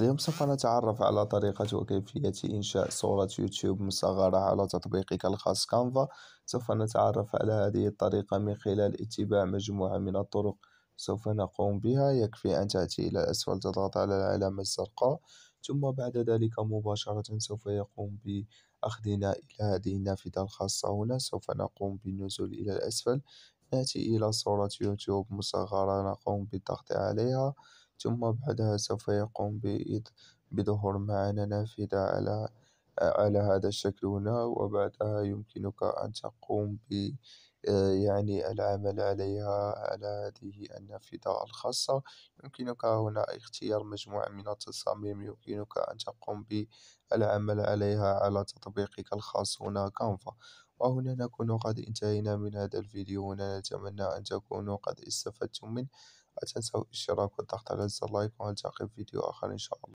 اليوم سوف نتعرف على طريقة وكيفية إنشاء صورة يوتيوب مصغرة على تطبيقك الخاص كانفا سوف نتعرف على هذه الطريقة من خلال اتباع مجموعة من الطرق سوف نقوم بها يكفي أن تأتي إلى الأسفل تضغط على العلامة الزرقاء ثم بعد ذلك مباشرة سوف يقوم بأخذنا إلى هذه النافذة الخاصة هنا سوف نقوم بالنزول إلى الأسفل نأتي إلى صورة يوتيوب مصغرة نقوم بالضغط عليها ثم بعدها سوف يقوم بظهور معنا نافذة على على هذا الشكل هنا وبعدها يمكنك أن تقوم ب يعني العمل عليها على هذه النافذة الخاصة يمكنك هنا اختيار مجموعة من التصاميم يمكنك أن تقوم بالعمل عليها على تطبيقك الخاص هنا كانفا وهنا نكون قد انتهينا من هذا الفيديو هنا نتمنى أن تكونوا قد استفدتم منه لا تنسوا الاشتراك والضغط على زر لايك ونلتقي في فيديو آخر إن شاء الله.